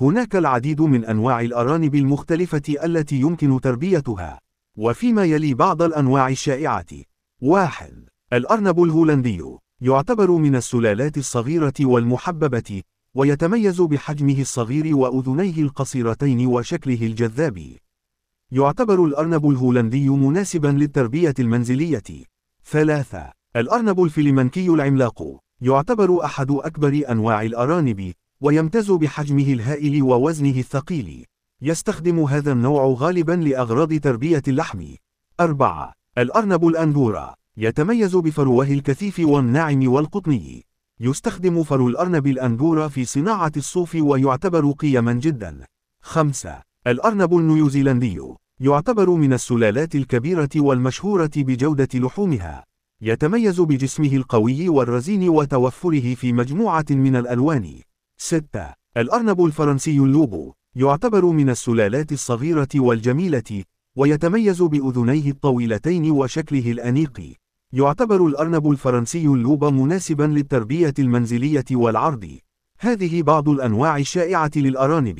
هناك العديد من أنواع الأرانب المختلفة التي يمكن تربيتها، وفيما يلي بعض الأنواع الشائعة. 1. الأرنب الهولندي يعتبر من السلالات الصغيرة والمحببة، ويتميز بحجمه الصغير وأذنيه القصيرتين وشكله الجذاب. يعتبر الأرنب الهولندي مناسبا للتربية المنزلية. 3. الأرنب الفلمنكي العملاق يعتبر أحد أكبر أنواع الأرانب، ويمتاز بحجمه الهائل ووزنه الثقيل يستخدم هذا النوع غالبا لأغراض تربية اللحم 4. الأرنب الأندورا يتميز بفروه الكثيف والناعم والقطني يستخدم فرو الأرنب الأندورا في صناعة الصوف ويعتبر قيما جدا 5. الأرنب النيوزيلندي يعتبر من السلالات الكبيرة والمشهورة بجودة لحومها يتميز بجسمه القوي والرزين وتوفره في مجموعة من الألوان 6. الأرنب الفرنسي اللوبو يعتبر من السلالات الصغيرة والجميلة، ويتميز بأذنيه الطويلتين وشكله الأنيق. يعتبر الأرنب الفرنسي اللوب مناسبا للتربية المنزلية والعرض. هذه بعض الأنواع الشائعة للأرانب.